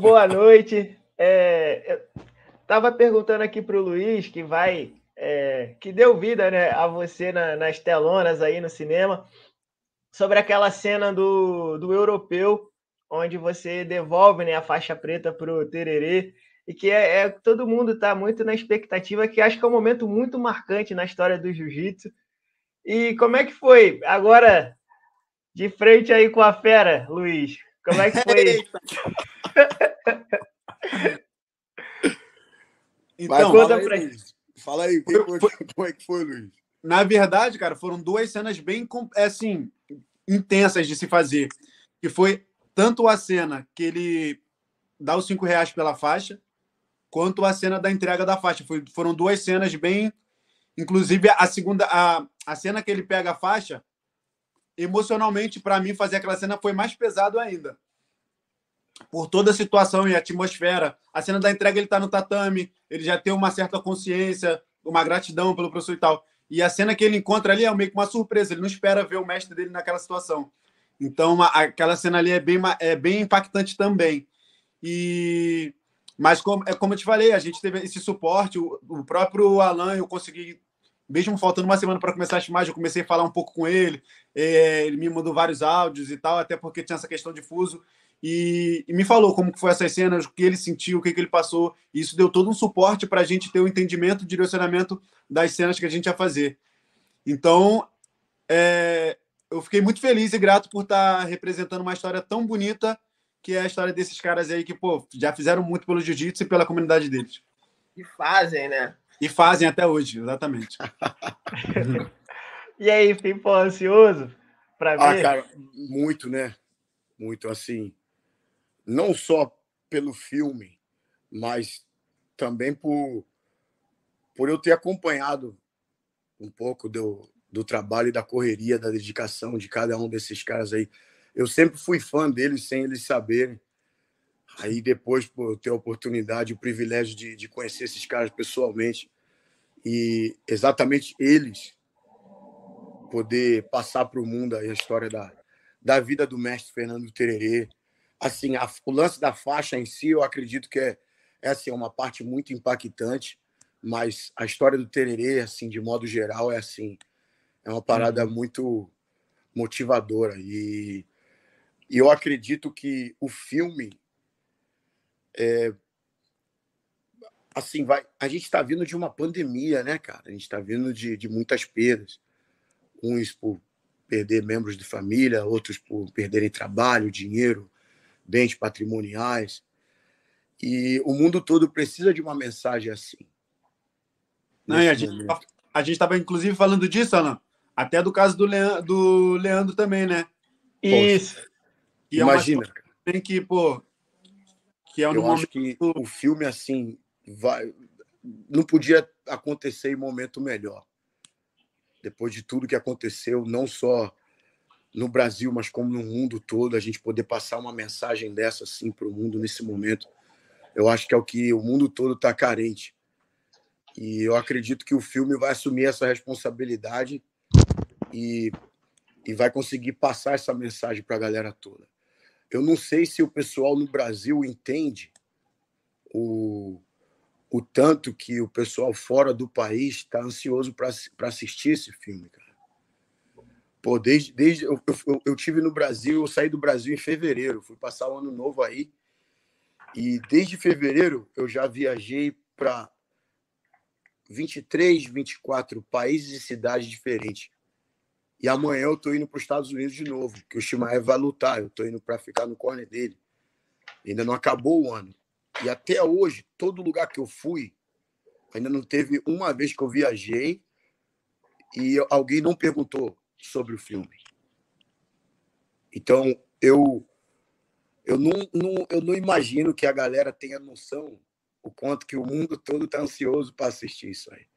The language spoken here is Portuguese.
boa noite. É, Estava perguntando aqui para o Luiz, que vai, é, que deu vida né, a você na, nas telonas aí no cinema, sobre aquela cena do, do europeu, onde você devolve né, a faixa preta para o Tererê, e que é, é todo mundo está muito na expectativa, que acho que é um momento muito marcante na história do jiu-jitsu. E como é que foi agora, de frente aí com a fera, Luiz? Como é que foi? então, fala aí, pra... Fala aí, foi, foi... como é que foi, Luiz? Na verdade, cara, foram duas cenas bem, é assim, intensas de se fazer. Que foi tanto a cena que ele dá os cinco reais pela faixa, quanto a cena da entrega da faixa. Foi, foram duas cenas bem... Inclusive, a segunda... A, a cena que ele pega a faixa, emocionalmente, para mim, fazer aquela cena foi mais pesado ainda por toda a situação e a atmosfera. A cena da entrega, ele está no tatame, ele já tem uma certa consciência, uma gratidão pelo professor e tal. E a cena que ele encontra ali é meio que uma surpresa, ele não espera ver o mestre dele naquela situação. Então, uma, aquela cena ali é bem, é bem impactante também. E mas como, é como eu te falei, a gente teve esse suporte, o, o próprio Alan eu consegui mesmo faltando uma semana para começar as filmagens, eu comecei a falar um pouco com ele. É, ele me mandou vários áudios e tal, até porque tinha essa questão de fuso. E, e me falou como que foi essas cenas, o que ele sentiu, o que, que ele passou. E isso deu todo um suporte para a gente ter o um entendimento, o direcionamento das cenas que a gente ia fazer. Então, é, eu fiquei muito feliz e grato por estar tá representando uma história tão bonita, que é a história desses caras aí que, pô, já fizeram muito pelo jiu-jitsu e pela comunidade deles. E fazem, né? E fazem até hoje, exatamente. e aí, ficou ansioso para ah, ver? Ah, cara, muito, né? Muito, assim, não só pelo filme, mas também por, por eu ter acompanhado um pouco do, do trabalho e da correria, da dedicação de cada um desses caras aí. Eu sempre fui fã deles sem eles saberem. Aí depois, eu ter a oportunidade, o privilégio de, de conhecer esses caras pessoalmente e exatamente eles poder passar para o mundo a história da, da vida do mestre Fernando Tererê. Assim, a, o lance da faixa em si, eu acredito que é, é assim, é uma parte muito impactante, mas a história do Tererê, assim, de modo geral, é assim, é uma parada uhum. muito motivadora e, e eu acredito que o filme é, assim, vai, a gente está vindo de uma pandemia, né, cara? A gente está vindo de, de muitas perdas. Uns por perder membros de família, outros por perderem trabalho, dinheiro, bens patrimoniais. E o mundo todo precisa de uma mensagem assim. Não, a gente a gente estava inclusive falando disso, Ana até do caso do, Leandro, do Leandro também, né? Isso. E é Imagina. É que, pô, que é eu momento... acho que o filme, assim, vai... não podia acontecer em momento melhor. Depois de tudo que aconteceu, não só no Brasil, mas como no mundo todo, a gente poder passar uma mensagem dessa assim para o mundo nesse momento, eu acho que é o que o mundo todo está carente. E eu acredito que o filme vai assumir essa responsabilidade e, e vai conseguir passar essa mensagem para a galera toda. Eu não sei se o pessoal no Brasil entende o, o tanto que o pessoal fora do país está ansioso para assistir esse filme, cara. Pô, desde, desde eu, eu, eu, tive no Brasil, eu saí do Brasil em fevereiro, fui passar o ano novo aí. E desde fevereiro eu já viajei para 23, 24 países e cidades diferentes. E amanhã eu tô indo para os Estados Unidos de novo, que o Shimaev vai lutar. Eu tô indo para ficar no corner dele. Ainda não acabou o ano. E até hoje, todo lugar que eu fui, ainda não teve uma vez que eu viajei e alguém não perguntou sobre o filme. Então, eu eu não, não, eu não imagino que a galera tenha noção o quanto que o mundo todo está ansioso para assistir isso aí.